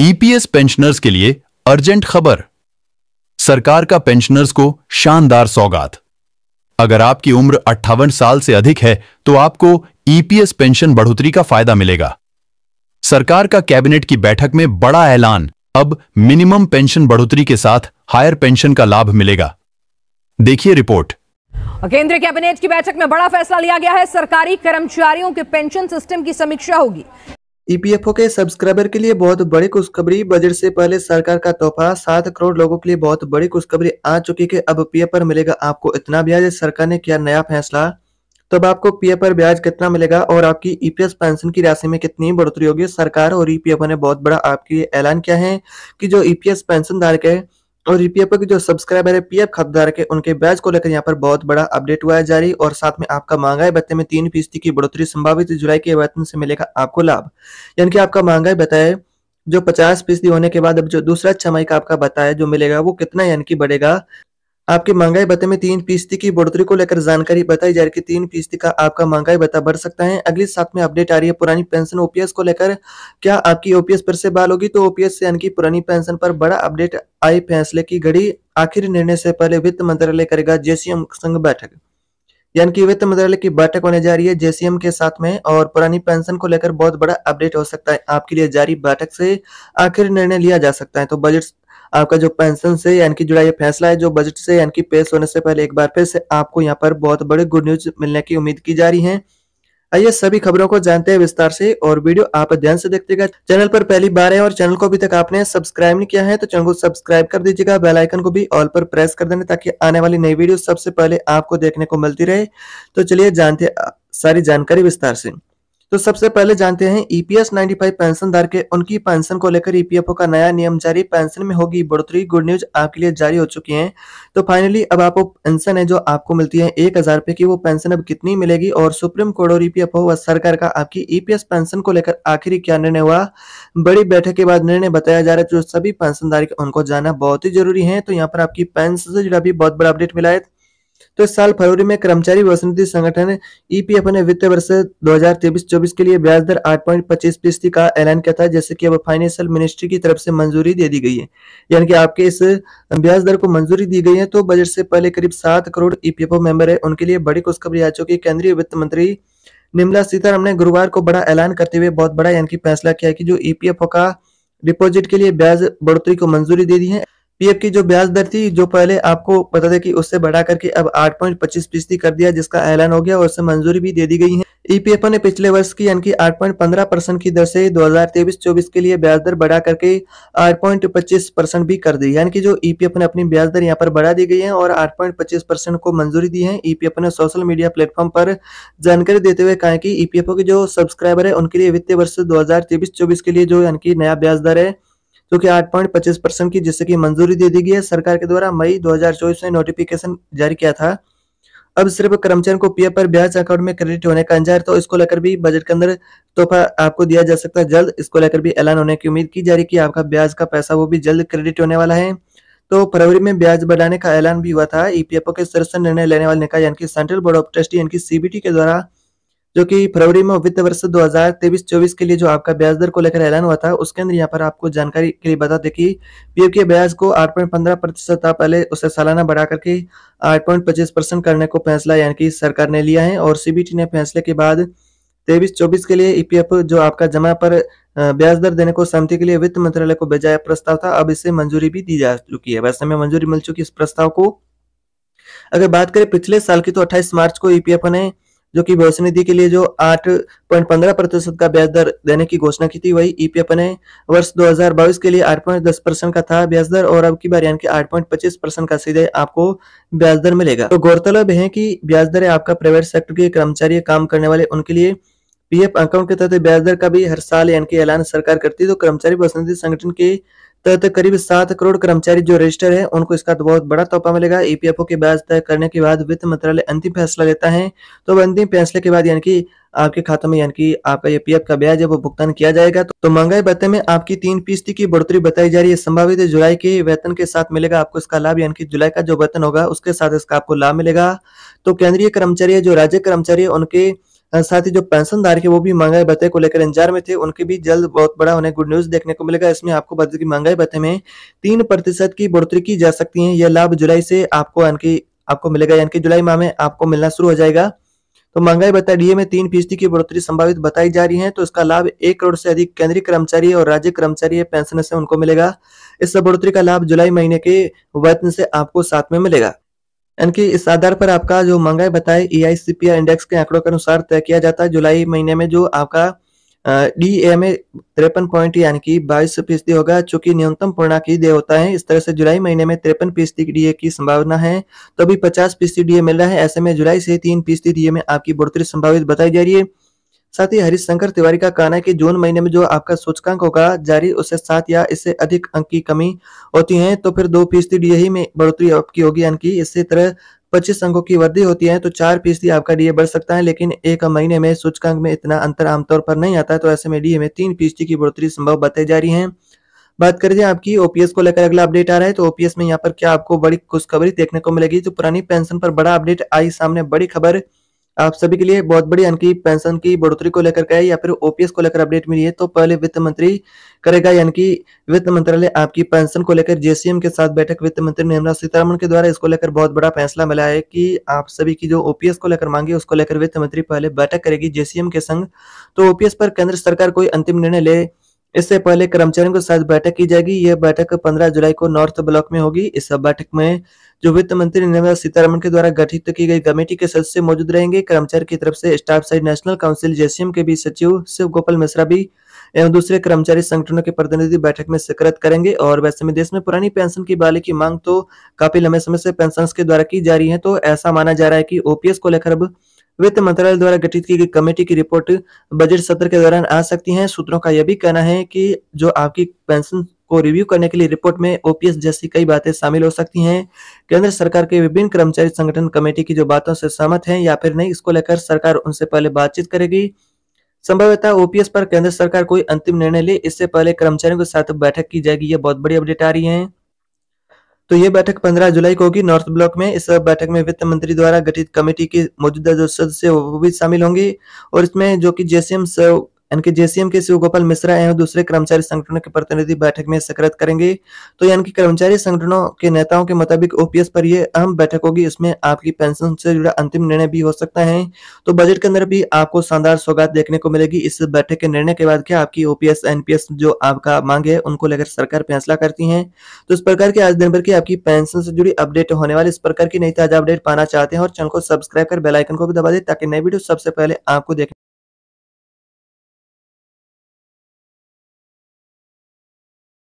EPS e pensioners के लिए urgent खबर सरकार का पेंशनर्स को शानदार सौगात अगर आपकी उम्र अट्ठावन साल से अधिक है तो आपको ईपीएस e पेंशन बढ़ोतरी का फायदा मिलेगा सरकार का कैबिनेट की बैठक में बड़ा ऐलान अब मिनिमम पेंशन बढ़ोतरी के साथ हायर पेंशन का लाभ मिलेगा देखिए रिपोर्ट केंद्रीय कैबिनेट की बैठक में बड़ा फैसला लिया गया है सरकारी कर्मचारियों के पेंशन सिस्टम की समीक्षा होगी ईपीएफओ e के सब्सक्राइबर के लिए बहुत बड़ी खुशखबरी बजट से पहले सरकार का तोहफा सात करोड़ लोगों के लिए बहुत बड़ी खुशखबरी आ चुकी है अब पीएफ पर मिलेगा आपको इतना ब्याज सरकार ने किया नया फैसला तो अब आपको पीएफ पर ब्याज कितना मिलेगा और आपकी ईपीएस e पेंशन की राशि में कितनी बढ़ोतरी होगी सरकार और ईपीएफ e ने बहुत बड़ा आपके लिए ऐलान किया है कि जो ईपीएस पेंशन धारक है और यूपीएफ के जो सब्सक्राइबर है पीएफ खाताधारक है उनके बैच को लेकर यहाँ पर बहुत बड़ा अपडेट हुआ है जारी और साथ में आपका महंगाई भत्ते में तीन फीसदी की बढ़ोतरी संभावित जुलाई के वेतन से मिलेगा आपको लाभ यानी कि आपका महंगाई भत्ता है जो पचास फीसदी होने के बाद अब जो दूसरा छमाई का आपका भत्ता है जो मिलेगा वो कितना यानी कि बढ़ेगा आपके महंगाई भत्ते में तीन फीसदी की बढ़ोतरी को लेकर जानकारी बताई जा रही है तीन फीसदी का आपका महंगाई भत्ता बढ़ सकता है अगली साथ में अपडेट आ रही है पुरानी पेंशन ओपीएस को लेकर क्या आपकी ओपीएस पर से बाल होगी तो ओपीएस से यानी पुरानी पेंशन पर बड़ा अपडेट आई फैसले की घड़ी आखिरी निर्णय से पहले वित्त मंत्रालय करेगा जेसीएम संघ बैठक यानी कि वित्त मंत्रालय की बैठक होने जा रही है जेसीएम के साथ में और पुरानी पेंशन को लेकर बहुत बड़ा अपडेट हो सकता है आपके लिए जारी बैठक से आखिर निर्णय लिया जा सकता है तो बजट आपका जो पेंशन से यानी कि जुड़ा ये फैसला है जो बजट से यानी कि पेश होने से पहले एक बार फिर से आपको यहाँ पर बहुत बड़े गुड न्यूज मिलने की उम्मीद की जा रही है आइए सभी खबरों को जानते हैं विस्तार से और वीडियो आप ध्यान से देखतेगा चैनल पर पहली बार है और चैनल को अभी तक आपने सब्सक्राइब नहीं किया है तो चैनल को सब्सक्राइब कर दीजिएगा बेल आइकन को भी ऑल पर प्रेस कर देने ताकि आने वाली नई वीडियो सबसे पहले आपको देखने को मिलती रहे तो चलिए जानते सारी जानकारी विस्तार से तो सबसे पहले जानते हैं ईपीएस 95 पेंशनदार के उनकी पेंशन को लेकर ईपीएफओ e का नया नियम जारी पेंशन में होगी बढ़ोतरी गुड न्यूज आपके लिए जारी हो चुकी है तो फाइनली अब आपको पेंशन है जो आपको मिलती है एक हजार रुपए की वो पेंशन अब कितनी मिलेगी और सुप्रीम कोर्ट और ईपीएफओ e व सरकार का आपकी ईपीएस e पेंशन को लेकर आखिरी क्या निर्णय हुआ बड़ी बैठक के बाद निर्णय बताया जा रहा है जो सभी पेंशनदार उनको जाना बहुत ही जरूरी है तो यहाँ पर आपकी पेंशन से जुड़ा भी बहुत बड़ा अपडेट मिला है तो इस साल फरवरी में कर्मचारी वसंती संगठन ईपीएफ ने वित्त वर्ष 2023-24 के लिए ब्याज दर 8.25 फीसदी का ऐलान किया था जैसे कि अब फाइनेंशियल मिनिस्ट्री की तरफ से मंजूरी दे दी गई है यानी कि आपके इस ब्याज दर को मंजूरी दी गई है तो बजट से पहले करीब सात करोड़ ईपीएफओ मेंबर है उनके लिए बड़ी खुशखबरी आ चुकी है केंद्रीय वित्त मंत्री निर्मला सीतारमन ने गुरुवार को बड़ा ऐलान करते हुए बहुत बड़ा यानी कि फैसला किया कि जो ईपीएफओ का डिपोजिट के लिए ब्याज बढ़ोतरी को मंजूरी दे दी है पीएफ की जो ब्याज दर थी जो पहले आपको पता था कि उससे बढ़ा करके अब आठ पॉइंट पच्चीस फीसदी कर दिया जिसका ऐलान हो गया और उससे मंजूरी भी दे दी गई है ईपीएफ e ने पिछले वर्ष की यानी कि 8.15 परसेंट की दर से 2023-24 के लिए ब्याज दर बढ़ा करके 8.25 परसेंट भी कर दी यानी कि जो ईपीएफ e ने अपनी ब्याज दर यहां पर बढ़ा दी गई है और 8.25 परसेंट को मंजूरी दी है ईपीएफ e ने सोशल मीडिया प्लेटफॉर्म पर जानकारी देते हुए कहा कि ईपीएफओ के जो सब्सक्राइबर है उनके लिए वित्तीय वर्ष दो हजार के लिए जो यानी नया ब्याज दर है जो कि 8.25 परसेंट की जिससे की मंजूरी दे दी गई है सरकार के द्वारा मई 2024 में नोटिफिकेशन जारी किया था अब सिर्फ कर्मचारियों को पीएफ पर ब्याज अकाउंट में क्रेडिट होने का अंजार तो इसको लेकर भी बजट के अंदर तोहफा आपको दिया जा सकता है जल्द इसको लेकर भी ऐलान होने की उम्मीद की जा रही कि आपका ब्याज का पैसा वो भी जल्द क्रेडिट होने वाला है तो फरवरी में ब्याज बढ़ाने का ऐलान भी हुआ था ईपीएफओ e के सदस्य निर्णय लेने वाले निकाय यानी कि सेंट्रल बोर्ड ऑफ ट्रस्टी यानी कि सीबीटी के द्वारा जो कि फरवरी में वित्त वर्ष 2023-24 के लिए जो आपका ब्याज दर को लेकर ऐलान हुआ था उसके अंदर यहाँ पर आपको जानकारी के लिए बता दें कि पीएफ के ब्याज को 8.15 प्रतिशत था पहले उसे सालाना बढ़ा करके 8.25 परसेंट करने को फैसला यानी कि सरकार ने लिया है और सीबीटी ने फैसले के बाद तेईस चौबीस के लिए ईपीएफ e जो आपका जमा पर ब्याज दर देने को सहमति के लिए वित्त मंत्रालय को भेजा प्रस्ताव था अब इसे मंजूरी भी दी जा चुकी है वैसे में मंजूरी मिल चुकी इस प्रस्ताव को अगर बात करें पिछले साल की तो 28 मार्च को ईपीएफ e ने जो कि भविष्य निधि के लिए जो आठ पॉइंट पंद्रह प्रतिशत का ब्याज दर देने की घोषणा की थी वही ईपीएफ e ने वर्ष 2022 के लिए आठ पॉइंट दस परसेंट का था ब्याज दर और अब की बार यानी कि आठ पॉइंट पच्चीस परसेंट का सीधे आपको ब्याज दर मिलेगा तो गौरतलब है कि ब्याज दर आपका प्राइवेट सेक्टर के कर्मचारी काम करने वाले उनके लिए पीएफ अकाउंट के तहत ब्याज दर का भी हर साल यानी कि ऐलान सरकार करती है तो कर्मचारी पसंदी संगठन के तहत करीब सात करोड़ कर्मचारी जो रजिस्टर है उनको इसका तो बहुत बड़ा तोहफा मिलेगा ईपीएफओ e के ब्याज तय करने के बाद वित्त मंत्रालय अंतिम फैसला लेता है तो अंतिम फैसले के बाद यानी कि आपके खातों में यानी कि आपका ये पीएफ का ब्याज है वो भुगतान किया जाएगा तो, तो महंगाई भत्ते में आपकी तीन फीसदी की बढ़ोतरी बताई जा रही है संभावित जुलाई के वेतन के साथ मिलेगा आपको इसका लाभ यानी कि जुलाई का जो वेतन होगा उसके साथ इसका आपको लाभ मिलेगा तो केंद्रीय कर्मचारी जो राज्य कर्मचारी उनके साथ ही जो पेंशनधारक है वो भी महंगाई भत्ते को लेकर इंतजार में थे उनके भी जल्द बहुत बड़ा उन्हें गुड न्यूज देखने को मिलेगा इसमें आपको बता कि महंगाई भत्ते में तीन प्रतिशत की बढ़ोतरी की जा सकती है यह लाभ जुलाई से आपको यानी आपको मिलेगा यानी कि जुलाई माह में आपको मिलना शुरू हो जाएगा तो महंगाई भत्ता डीए में तीन फीसदी की बढ़ोतरी संभावित बताई जा रही है तो इसका लाभ एक करोड़ से अधिक केंद्रीय कर्मचारी और राज्य कर्मचारी पेंशन से उनको मिलेगा इस बढ़ोतरी का लाभ जुलाई महीने के वेतन से आपको साथ में मिलेगा यानी कि इस आधार पर आपका जो महंगाई भत्ता ई इंडेक्स के आंकड़ों के अनुसार तय किया जाता है जुलाई महीने में जो आपका डी ए में तिरपन पॉइंट यानी कि बाईस फीसदी होगा चूंकि न्यूनतम पूर्णा की दे होता है इस तरह से जुलाई महीने में तिरपन फीसदी डी की संभावना है तो अभी पचास फीसदी डीए मिल रहा है ऐसे में जुलाई से तीन फीसदी डीए में आपकी बढ़ोतरी संभावित बताई जा रही है साथ ही हरिशंकर तिवारी का कहना है कि जून महीने में जो आपका सूचकांक होगा जारी उससे सात या इससे अधिक अंक की कमी होती है तो फिर दो फीसदी ही में बढ़ोतरी आपकी होगी अंक की इसी तरह पच्चीस अंकों की वृद्धि होती है तो चार फीसदी आपका डीए बढ़ सकता है लेकिन एक महीने में सूचकांक में इतना अंतर आमतौर पर नहीं आता है तो ऐसे में डीए में तीन फीसदी की बढ़ोतरी संभव बताई जा रही है बात करें आपकी ओपीएस को लेकर अगला अपडेट आ रहा है तो ओपीएस में यहाँ पर क्या आपको बड़ी खुशखबरी देखने को मिलेगी तो पुरानी पेंशन पर बड़ा अपडेट आई सामने बड़ी खबर आप सभी के लिए बहुत बड़ी यानी पेंशन की बढ़ोतरी को लेकर के है या फिर ओपीएस को लेकर अपडेट मिली है तो पहले वित्त मंत्री करेगा यानी कि वित्त मंत्रालय आपकी पेंशन को लेकर जेसीएम के साथ बैठक वित्त मंत्री निर्मला सीतारमण के द्वारा इसको लेकर बहुत बड़ा फैसला मिला है कि आप सभी की जो ओपीएस को लेकर मांगी उसको लेकर वित्त मंत्री पहले बैठक करेगी जेसीएम के संग तो ओपीएस पर केंद्र सरकार कोई अंतिम निर्णय ले इससे पहले कर्मचारियों के साथ बैठक की जाएगी यह बैठक 15 जुलाई को नॉर्थ ब्लॉक में होगी इस बैठक में जो वित्त मंत्री निर्मला सीतारमण के द्वारा गठित की गई कमेटी के सदस्य मौजूद रहेंगे कर्मचारी की तरफ से staff side national council JCM के भी सचिव शिव गोपाल मिश्रा भी एवं दूसरे कर्मचारी संगठनों के प्रतिनिधि बैठक में शिकरत करेंगे और वैसे में देश में पुरानी पेंशन की बाली की मांग तो काफी लंबे समय से पेंशन के द्वारा की जा रही है तो ऐसा माना जा रहा है की ओपीएस को लेकर अब वित्त मंत्रालय द्वारा गठित की गई कमेटी की रिपोर्ट बजट सत्र के दौरान आ सकती है सूत्रों का यह भी कहना है कि जो आपकी पेंशन को रिव्यू करने के लिए रिपोर्ट में ओपीएस जैसी कई बातें शामिल हो सकती हैं केंद्र सरकार के विभिन्न कर्मचारी संगठन कमेटी की जो बातों से सहमत हैं या फिर नहीं इसको लेकर सरकार उनसे पहले बातचीत करेगी संभवतः ओपीएस पर केंद्र सरकार कोई अंतिम निर्णय ले इससे पहले कर्मचारियों के साथ बैठक की जाएगी यह बहुत बड़ी अपडेट आ रही है तो ये बैठक 15 जुलाई को होगी नॉर्थ ब्लॉक में इस बैठक में वित्त मंत्री द्वारा गठित कमेटी के मौजूदा जो सदस्य वो भी शामिल होंगे और इसमें जो कि जेसीएम यानी कि जेसीएम के शिव गोपाल मिश्रा एवं दूसरे कर्मचारी संगठनों के प्रतिनिधि बैठक में शिकरत करेंगे तो यानी कि कर्मचारी संगठनों के नेताओं के मुताबिक ओपीएस पर यह अहम बैठक होगी इसमें आपकी पेंशन से जुड़ा अंतिम निर्णय भी हो सकता है तो बजट के अंदर भी आपको शानदार सौगात देखने को मिलेगी इस बैठक के निर्णय के बाद क्या आपकी ओपीएस एनपीएस जो आपका मांग है उनको लेकर सरकार फैसला करती है तो इस प्रकार की आज दिन भर की आपकी पेंशन से जुड़ी अपडेट होने वाली इस प्रकार की नई ताजा अपडेट पाना चाहते हैं और चैनल को सब्सक्राइब कर बेलाइकन को भी दबा दे ताकि नई वीडियो सबसे पहले आपको देखने